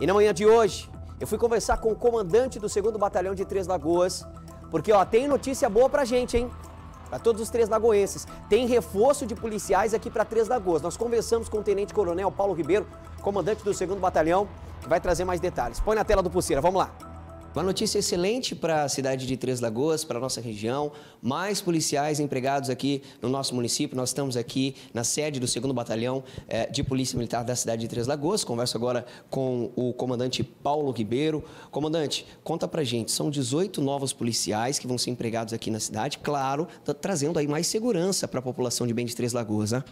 E na manhã de hoje, eu fui conversar com o comandante do 2 Batalhão de Três Lagoas, porque ó, tem notícia boa pra gente, hein? Para todos os Três Lagoenses. Tem reforço de policiais aqui para Três Lagoas. Nós conversamos com o Tenente Coronel Paulo Ribeiro, comandante do 2 Batalhão, que vai trazer mais detalhes. Põe na tela do Pulseira, vamos lá. Uma notícia excelente para a cidade de Três Lagoas, para a nossa região. Mais policiais empregados aqui no nosso município. Nós estamos aqui na sede do 2 Batalhão eh, de Polícia Militar da cidade de Três Lagoas. Converso agora com o comandante Paulo Ribeiro. Comandante, conta pra gente. São 18 novos policiais que vão ser empregados aqui na cidade. Claro, tá trazendo aí mais segurança para a população de bem de Três Lagoas, né?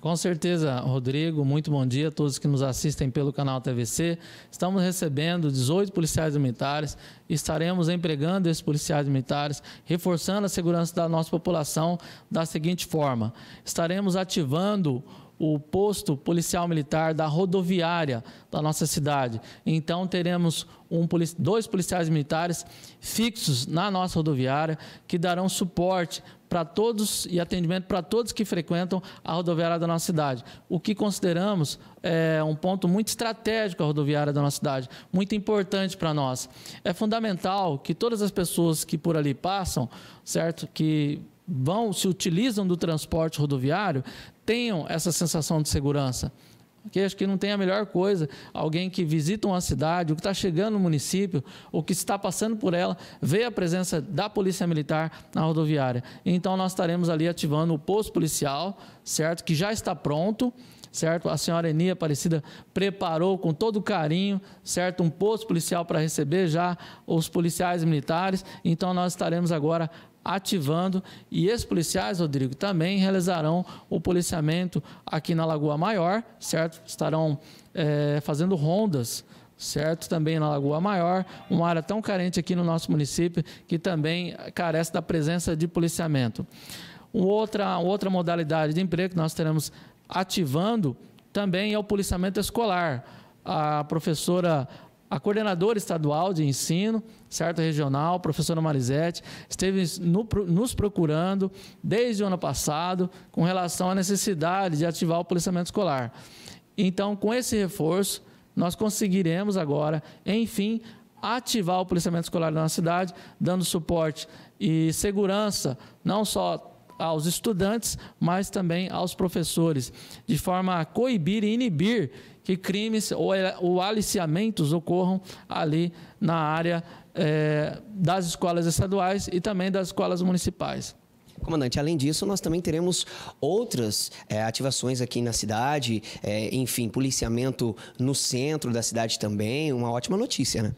Com certeza, Rodrigo. Muito bom dia a todos que nos assistem pelo canal TVC. Estamos recebendo 18 policiais militares. Estaremos empregando esses policiais militares, reforçando a segurança da nossa população da seguinte forma: estaremos ativando o posto policial militar da rodoviária da nossa cidade. Então, teremos um, dois policiais militares fixos na nossa rodoviária que darão suporte para todos e atendimento para todos que frequentam a rodoviária da nossa cidade. O que consideramos é um ponto muito estratégico a rodoviária da nossa cidade, muito importante para nós. É fundamental que todas as pessoas que por ali passam, certo, que vão, se utilizam do transporte rodoviário, tenham essa sensação de segurança. Porque acho que não tem a melhor coisa alguém que visita uma cidade, ou que está chegando no município, ou que está passando por ela, ver a presença da Polícia Militar na rodoviária. Então, nós estaremos ali ativando o posto policial, certo? Que já está pronto, certo? A senhora Enia Aparecida preparou com todo carinho, certo? Um posto policial para receber já os policiais militares. Então, nós estaremos agora ativando e esses policiais, Rodrigo, também realizarão o policiamento aqui na Lagoa Maior, certo? Estarão é, fazendo rondas certo? Também na Lagoa Maior, uma área tão carente aqui no nosso município que também carece da presença de policiamento. Uma outra, outra modalidade de emprego que nós teremos ativando também é o policiamento escolar. A professora a coordenadora estadual de ensino, certo regional, professora Marisete, esteve no, nos procurando desde o ano passado com relação à necessidade de ativar o policiamento escolar. Então, com esse reforço, nós conseguiremos agora, enfim, ativar o policiamento escolar na cidade, dando suporte e segurança, não só aos estudantes, mas também aos professores, de forma a coibir e inibir que crimes ou, ou aliciamentos ocorram ali na área eh, das escolas estaduais e também das escolas municipais. Comandante, além disso, nós também teremos outras é, ativações aqui na cidade, é, enfim, policiamento no centro da cidade também, uma ótima notícia, né?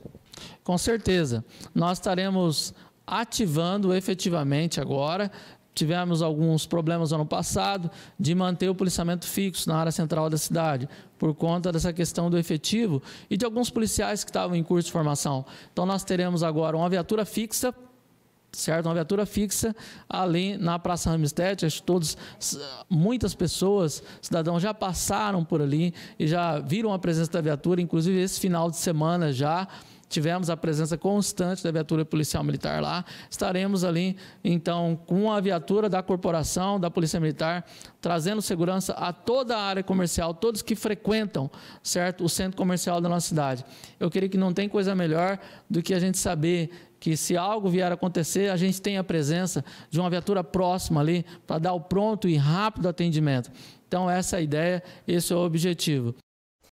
Com certeza. Nós estaremos ativando efetivamente agora tivemos alguns problemas ano passado de manter o policiamento fixo na área central da cidade, por conta dessa questão do efetivo e de alguns policiais que estavam em curso de formação. Então, nós teremos agora uma viatura fixa certo? Uma viatura fixa ali na Praça Ramistete. Acho que todos, muitas pessoas, cidadãos, já passaram por ali e já viram a presença da viatura, inclusive esse final de semana já tivemos a presença constante da viatura policial militar lá. Estaremos ali, então, com a viatura da corporação, da Polícia Militar, trazendo segurança a toda a área comercial, todos que frequentam, certo, o centro comercial da nossa cidade. Eu queria que não tem coisa melhor do que a gente saber que se algo vier a acontecer, a gente tem a presença de uma viatura próxima ali para dar o pronto e rápido atendimento. Então, essa é a ideia, esse é o objetivo.